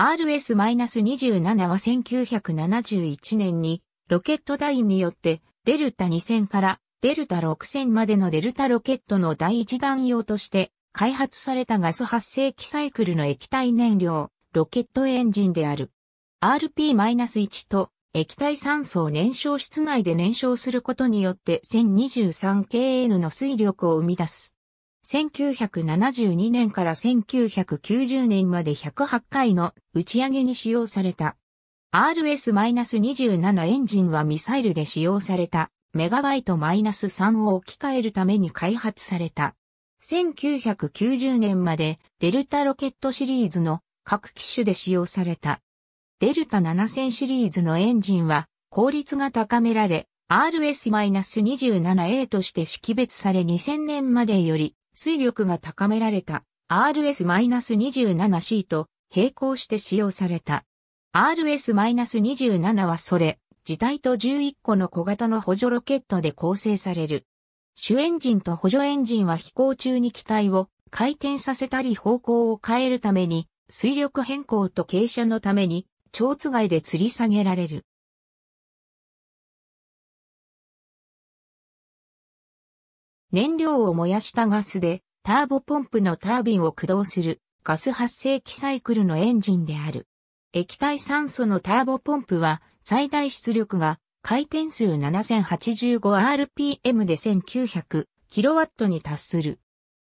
RS-27 は1971年にロケット台によってデルタ2000からデルタ6000までのデルタロケットの第一弾用として開発されたガス発生器サイクルの液体燃料、ロケットエンジンである。RP-1 と液体酸素を燃焼室内で燃焼することによって 1023kN の水力を生み出す。1972年から1990年まで108回の打ち上げに使用された。RS-27 エンジンはミサイルで使用されたメガバイト -3 を置き換えるために開発された。1990年までデルタロケットシリーズの各機種で使用された。デルタ7000シリーズのエンジンは効率が高められ RS-27A として識別され2000年までより推力が高められた RS-27C と並行して使用された。RS-27 はそれ、自体と11個の小型の補助ロケットで構成される。主エンジンと補助エンジンは飛行中に機体を回転させたり方向を変えるために、水力変更と傾斜のために、蝶つで吊り下げられる。燃料を燃やしたガスで、ターボポンプのタービンを駆動する、ガス発生機サイクルのエンジンである。液体酸素のターボポンプは、最大出力が、回転数 7085rpm で 1900kW に達する。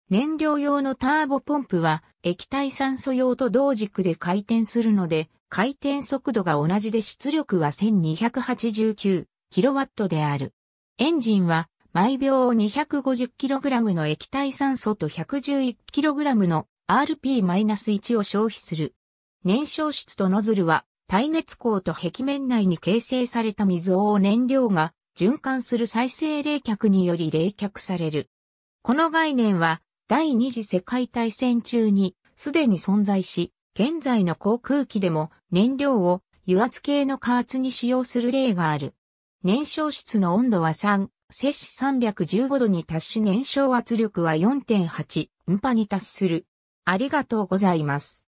燃料用のターボポンプは液体酸素用と同軸で回転するので回転速度が同じで出力は 1289kW である。エンジンは毎秒 250kg の液体酸素と 111kg の RP-1 を消費する。燃焼室とノズルは耐熱鋼と壁面内に形成された水を燃料が循環する再生冷却により冷却される。この概念は第二次世界大戦中にすでに存在し、現在の航空機でも燃料を油圧系の加圧に使用する例がある。燃焼室の温度は3、摂氏315度に達し燃焼圧力は4.8ンパに達する。ありがとうございます。